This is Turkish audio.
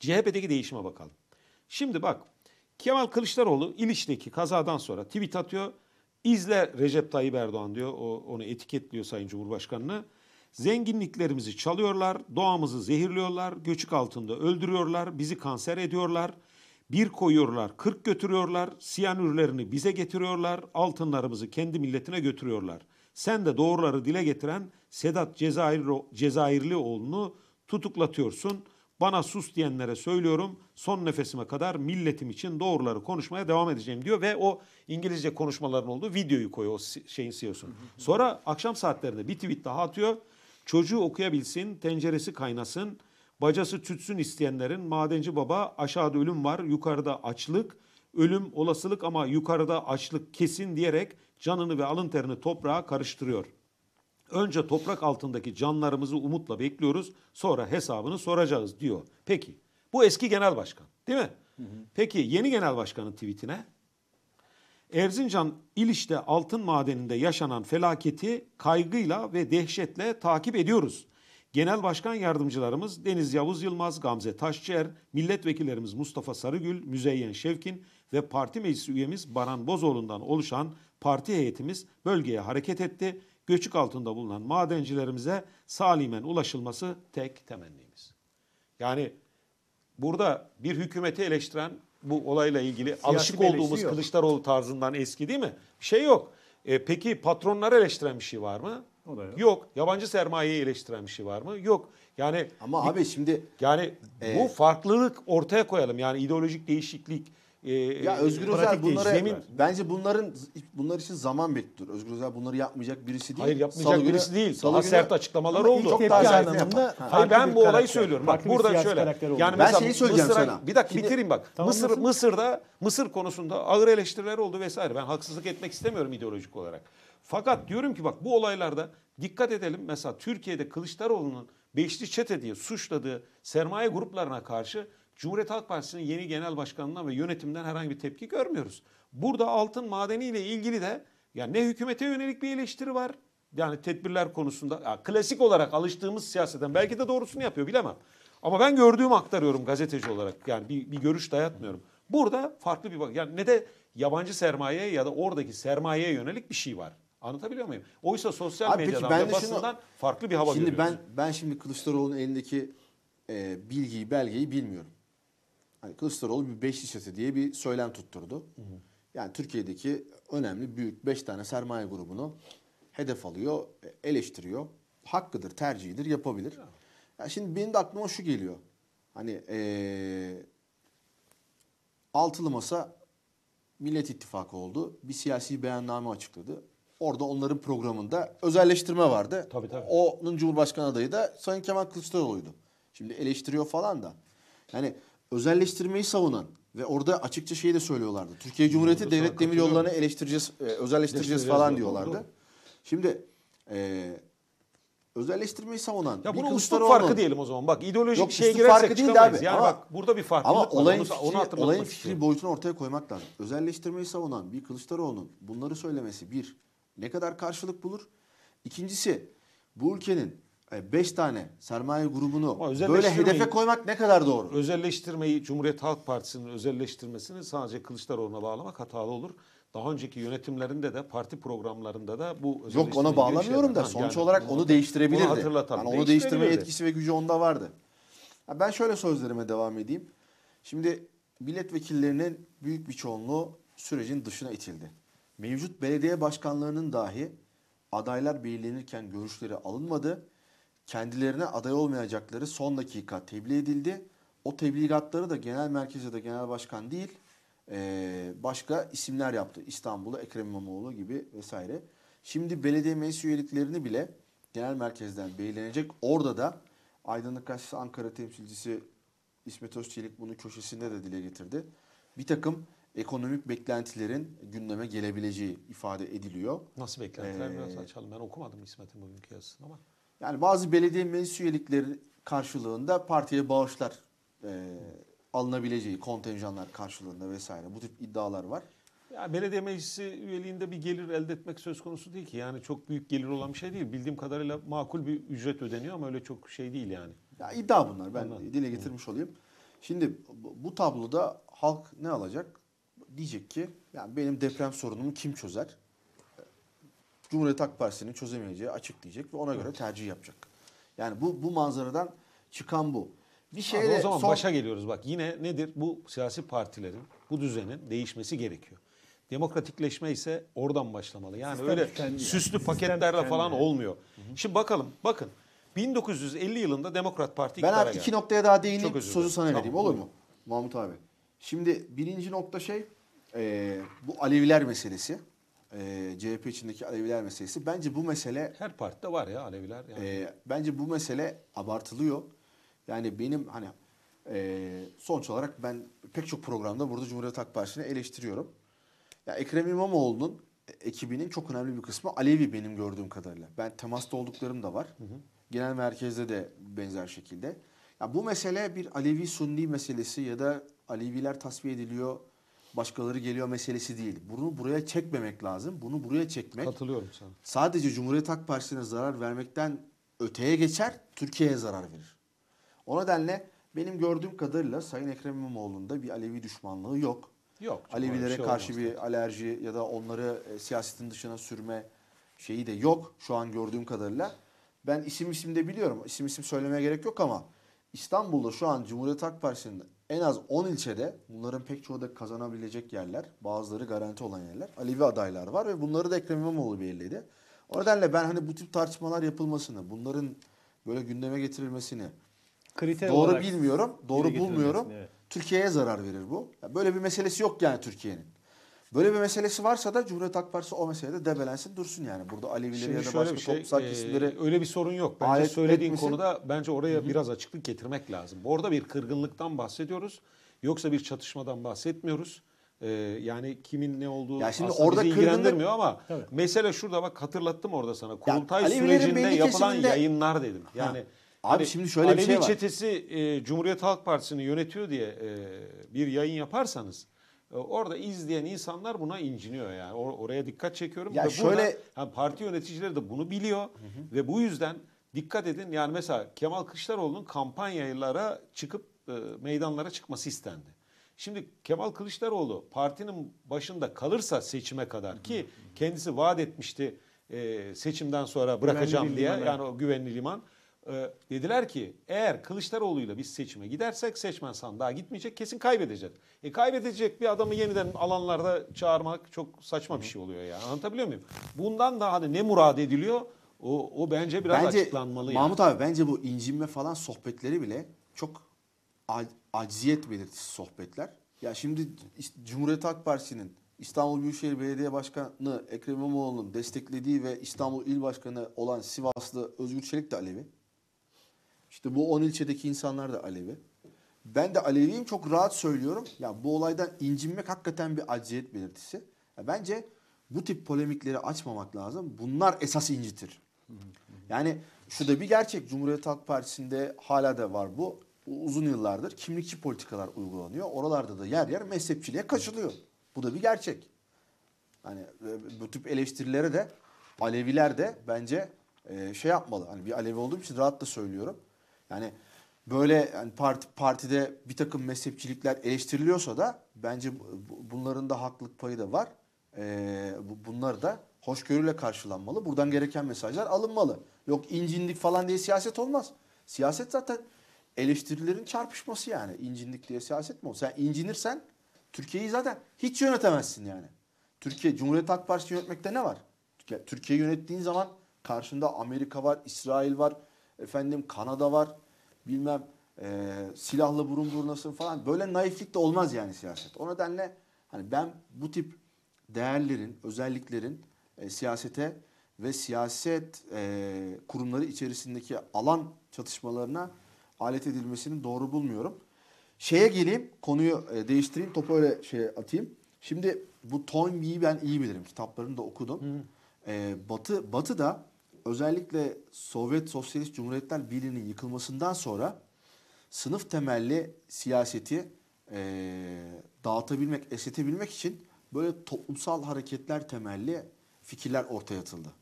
CHP'deki değişime bakalım. Şimdi bak Kemal Kılıçdaroğlu İliç'teki kazadan sonra tweet atıyor. İzle Recep Tayyip Erdoğan diyor. O, onu etiketliyor Sayın Cumhurbaşkanını. Zenginliklerimizi çalıyorlar, doğamızı zehirliyorlar, göçük altında öldürüyorlar, bizi kanser ediyorlar. Bir koyuyorlar, kırk götürüyorlar, siyanürlerini bize getiriyorlar, altınlarımızı kendi milletine götürüyorlar. Sen de doğruları dile getiren Sedat Cezayir, oğlunu tutuklatıyorsun.'' Bana sus diyenlere söylüyorum son nefesime kadar milletim için doğruları konuşmaya devam edeceğim diyor ve o İngilizce konuşmaların olduğu videoyu koyuyor o şeyin siyosun. E Sonra akşam saatlerinde bir tweet daha atıyor. Çocuğu okuyabilsin, tenceresi kaynasın, bacası tütsün isteyenlerin madenci baba aşağıda ölüm var, yukarıda açlık, ölüm olasılık ama yukarıda açlık kesin diyerek canını ve alın terini toprağa karıştırıyor. Önce toprak altındaki canlarımızı umutla bekliyoruz. Sonra hesabını soracağız diyor. Peki bu eski genel başkan değil mi? Hı hı. Peki yeni genel başkanın tweetine Erzincan İliş'te altın madeninde yaşanan felaketi kaygıyla ve dehşetle takip ediyoruz. Genel Başkan Yardımcılarımız Deniz Yavuz Yılmaz, Gamze Taşçıer, Milletvekillerimiz Mustafa Sarıgül, Müzeyyen Şevkin ve Parti Meclisi üyemiz Baran Bozoğlu'ndan oluşan parti heyetimiz bölgeye hareket etti göçük altında bulunan madencilerimize salimen ulaşılması tek temennimiz. Yani burada bir hükümeti eleştiren bu olayla ilgili Siyasi alışık olduğumuz yok. Kılıçdaroğlu tarzından eski değil mi? Bir şey yok. E, peki patronları eleştiren bir şey var mı? O da yok. yok. Yabancı sermayeyi eleştiren bir şey var mı? Yok. Yani Ama abi şimdi yani e, bu farklılık ortaya koyalım. Yani ideolojik değişiklik e, ya Özgür Özel bunlara zemin... bence bunların bunlar için zaman bekliyor. Özgür Özel bunları yapmayacak birisi değil. Hayır yapmayacak Salı birisi günü, değil. Salı günü, sert açıklamalar oldu. Çok daha sert Hayır ben bu olayı söylüyorum. Bak burada şöyle. Yani ben mesela şeyi söyleyeceğim Mısır'a, sana. Bir dakika Şimdi, bitireyim bak. Tamam, Mısır nasıl? Mısır'da Mısır konusunda ağır eleştiriler oldu vesaire. Ben haksızlık etmek istemiyorum ideolojik olarak. Fakat diyorum ki bak bu olaylarda dikkat edelim. Mesela Türkiye'de Kılıçdaroğlu'nun Beşli Çete diye suçladığı sermaye gruplarına karşı Cumhuriyet Halk Partisi'nin yeni genel başkanından ve yönetimden herhangi bir tepki görmüyoruz. Burada altın madeniyle ilgili de yani ne hükümete yönelik bir eleştiri var yani tedbirler konusunda ya klasik olarak alıştığımız siyaseten belki de doğrusunu yapıyor bilemem. Ama ben gördüğümü aktarıyorum gazeteci olarak. Yani bir, bir görüş dayatmıyorum. Burada farklı bir bak yani ne de yabancı sermayeye ya da oradaki sermayeye yönelik bir şey var. Anlatabiliyor muyum? Oysa sosyal Abi medyadan ben basından şunu, farklı bir hava şimdi görüyoruz. Şimdi ben ben şimdi Kılıçdaroğlu'nun elindeki e, bilgiyi, belgeyi bilmiyorum hani Kılıçdaroğlu bir beş listesi diye bir söylem tutturdu. Hı hı. Yani Türkiye'deki önemli büyük beş tane sermaye grubunu hedef alıyor, eleştiriyor. Hakkıdır, tercihidir, yapabilir. Ya. şimdi benim de aklıma şu geliyor. Hani ee, altılı masa Millet İttifakı oldu. Bir siyasi beyanname açıkladı. Orada onların programında özelleştirme vardı. Tabii tabii. Onun Cumhurbaşkanı adayı da Sayın Kemal Kılıçdaroğlu'ydu. Şimdi eleştiriyor falan da. Yani özelleştirmeyi savunan ve orada açıkça şeyi de söylüyorlardı. Türkiye Cumhuriyeti Doğru, devlet demir yollarını eleştireceğiz, e, özelleştireceğiz falan diyorlardı. Şimdi e, özelleştirmeyi savunan ya bir bunu usluk farkı diyelim o zaman. Bak ideolojik Yok, şeye girersek farkı değil abi. Yani ama, bak burada bir farklılık ama var. Onu, fikri, onu hatırlatmak olayın fikri boyutunu ortaya koymak lazım. Özelleştirmeyi savunan bir Kılıçdaroğlu'nun bunları söylemesi bir ne kadar karşılık bulur? İkincisi bu ülkenin 5 e, tane sermaye grubunu böyle hedefe koymak ne kadar doğru? Özelleştirmeyi Cumhuriyet Halk Partisi'nin özelleştirmesini sadece Kılıçdaroğlu'na bağlamak hatalı olur. Daha önceki yönetimlerinde de parti programlarında da bu Yok ona şey bağlamıyorum da sonuç yani olarak onu değiştirebilirdi. Onu hatırlatalım. Yani onu değiştirme yetkisi ve gücü onda vardı. Ben şöyle sözlerime devam edeyim. Şimdi milletvekillerinin büyük bir çoğunluğu sürecin dışına itildi. Mevcut belediye başkanlarının dahi adaylar belirlenirken görüşleri alınmadı kendilerine aday olmayacakları son dakika tebliğ edildi. O tebligatları da genel merkeze de genel başkan değil başka isimler yaptı. İstanbul'u Ekrem İmamoğlu gibi vesaire. Şimdi belediye meclis üyeliklerini bile genel merkezden belirlenecek. Orada da Aydınlık Gazetesi Ankara temsilcisi İsmet Özçelik bunu köşesinde de dile getirdi. Bir takım ekonomik beklentilerin gündeme gelebileceği ifade ediliyor. Nasıl beklentiler ee, biraz açalım. Ben okumadım İsmet'in bugünkü yazısını ama. Yani bazı belediye meclis üyelikleri karşılığında partiye bağışlar e, alınabileceği kontenjanlar karşılığında vesaire bu tip iddialar var. Ya belediye meclisi üyeliğinde bir gelir elde etmek söz konusu değil ki. Yani çok büyük gelir olan bir şey değil. Bildiğim kadarıyla makul bir ücret ödeniyor ama öyle çok şey değil yani. Ya iddia bunlar. Ben Anladım. dile getirmiş olayım. Şimdi bu tabloda halk ne alacak? Diyecek ki yani benim deprem sorunumu kim çözer? Cumhuriyet Halk Partisi'nin çözemeyeceği açıklayacak ve ona göre tercih yapacak. Yani bu bu manzaradan çıkan bu. Bir şeyle Abi o zaman son... başa geliyoruz bak. Yine nedir? Bu siyasi partilerin, bu düzenin değişmesi gerekiyor. Demokratikleşme ise oradan başlamalı. Yani Sistem öyle süslü yani. paketlerle Sistem falan kendi. olmuyor. Hı hı. Şimdi bakalım, bakın. 1950 yılında Demokrat Parti Ben abi iki geldi. noktaya daha değineyim, sözü sana tamam, olur mu? Mahmut abi. Şimdi birinci nokta şey, e, bu Aleviler meselesi e, CHP içindeki Aleviler meselesi. Bence bu mesele... Her partide var ya Aleviler. Yani. E, bence bu mesele abartılıyor. Yani benim hani e, sonuç olarak ben pek çok programda burada Cumhuriyet Halk Partisi'ni eleştiriyorum. Ya Ekrem İmamoğlu'nun ekibinin çok önemli bir kısmı Alevi benim gördüğüm kadarıyla. Ben temasta olduklarım da var. Hı hı. Genel merkezde de benzer şekilde. Ya bu mesele bir Alevi Sunni meselesi ya da Aleviler tasfiye ediliyor başkaları geliyor meselesi değil. Bunu buraya çekmemek lazım. Bunu buraya çekmek Katılıyorum sana. sadece Cumhuriyet Halk Partisi'ne zarar vermekten öteye geçer, Türkiye'ye zarar verir. O nedenle benim gördüğüm kadarıyla Sayın Ekrem İmamoğlu'nda bir Alevi düşmanlığı yok. Yok. Alevilere şey karşı bir zaten. alerji ya da onları e, siyasetin dışına sürme şeyi de yok şu an gördüğüm kadarıyla. Ben isim isim de biliyorum. İsim isim söylemeye gerek yok ama İstanbul'da şu an Cumhuriyet Halk Partisi'nin en az 10 ilçede bunların pek çoğu da kazanabilecek yerler. Bazıları garanti olan yerler. Alevi adaylar var ve bunları da Ekrem İmamoğlu belirledi. O nedenle ben hani bu tip tartışmalar yapılmasını, bunların böyle gündeme getirilmesini Kriter doğru bilmiyorum, doğru bulmuyorum. Evet. Türkiye'ye zarar verir bu. böyle bir meselesi yok yani Türkiye'nin. Böyle bir meselesi varsa da Cumhuriyet Halk Partisi o meselede debelensin dursun yani. Burada Alevileri Şimdi ya da başka bir şey, toplumsal e, kesimleri... Öyle bir sorun yok. Bence ayet söylediğin etmesin. konuda bence oraya biraz açıklık getirmek lazım. Orada bir kırgınlıktan bahsediyoruz. Yoksa bir çatışmadan bahsetmiyoruz. Ee, yani kimin ne olduğu ya şimdi orada bizi ilgilendirmiyor ama Tabii. mesele şurada bak hatırlattım orada sana. Kurultay ya, sürecinde yapılan kesiminde... yayınlar dedim. Yani ha. Abi hani, şimdi şöyle Alevi bir şey var. çetesi e, Cumhuriyet Halk Partisi'ni yönetiyor diye e, bir yayın yaparsanız ee, orada izleyen insanlar buna inciniyor yani. Or- oraya dikkat çekiyorum. Ya ve şöyle burada, yani parti yöneticileri de bunu biliyor hı hı. ve bu yüzden dikkat edin. Yani mesela Kemal Kılıçdaroğlu'nun kampanyalara çıkıp e, meydanlara çıkması istendi. Şimdi Kemal Kılıçdaroğlu partinin başında kalırsa seçime kadar ki kendisi vaat etmişti e, seçimden sonra bırakacağım güvenli diye liman, yani o güvenli liman ee, dediler ki eğer Kılıçdaroğlu'yla biz seçime gidersek seçmen sandığa gitmeyecek kesin kaybedecek. E kaybedecek bir adamı yeniden alanlarda çağırmak çok saçma bir şey oluyor ya. Anlatabiliyor muyum? Bundan daha hani ne murad ediliyor o, o bence biraz bence, açıklanmalı. Mahmut yani. abi bence bu incinme falan sohbetleri bile çok acziyet belirtisi sohbetler. Ya şimdi Cumhuriyet Halk Partisi'nin İstanbul Büyükşehir Belediye Başkanı Ekrem İmamoğlu'nun desteklediği ve İstanbul İl Başkanı olan Sivaslı Özgür Çelik de Alevi. İşte bu 10 ilçedeki insanlar da Alevi. Ben de Aleviyim çok rahat söylüyorum. Ya bu olaydan incinmek hakikaten bir acziyet belirtisi. Ya bence bu tip polemikleri açmamak lazım. Bunlar esas incitir. Yani şu da bir gerçek. Cumhuriyet Halk Partisi'nde hala da var bu. Uzun yıllardır kimlikçi politikalar uygulanıyor. Oralarda da yer yer mezhepçiliğe kaçılıyor. Bu da bir gerçek. Hani e, bu tip eleştirilere de Aleviler de bence e, şey yapmalı. Hani bir Alevi olduğum için rahat da söylüyorum yani böyle yani parti, partide bir takım mezhepçilikler eleştiriliyorsa da bence bunların da haklılık payı da var. Ee, bunlar da hoşgörüyle karşılanmalı. Buradan gereken mesajlar alınmalı. Yok incindik falan diye siyaset olmaz. Siyaset zaten eleştirilerin çarpışması yani. İncindik diye siyaset mi olur? Sen incinirsen Türkiye'yi zaten hiç yönetemezsin yani. Türkiye, Cumhuriyet Halk Partisi yönetmekte ne var? Türkiye yönettiğin zaman karşında Amerika var, İsrail var, Efendim Kanada var. Bilmem e, silahlı burun burnasın falan. Böyle naiflik de olmaz yani siyaset. O nedenle hani ben bu tip değerlerin, özelliklerin e, siyasete ve siyaset e, kurumları içerisindeki alan çatışmalarına alet edilmesini doğru bulmuyorum. Şeye geleyim, konuyu e, değiştireyim, topu öyle şey atayım. Şimdi bu Toynbee'yi ben iyi bilirim. Kitaplarını da okudum. Hı. E, Batı Batı da özellikle Sovyet Sosyalist Cumhuriyetler Birliği'nin yıkılmasından sonra sınıf temelli siyaseti e, dağıtabilmek, esnetebilmek için böyle toplumsal hareketler temelli fikirler ortaya atıldı.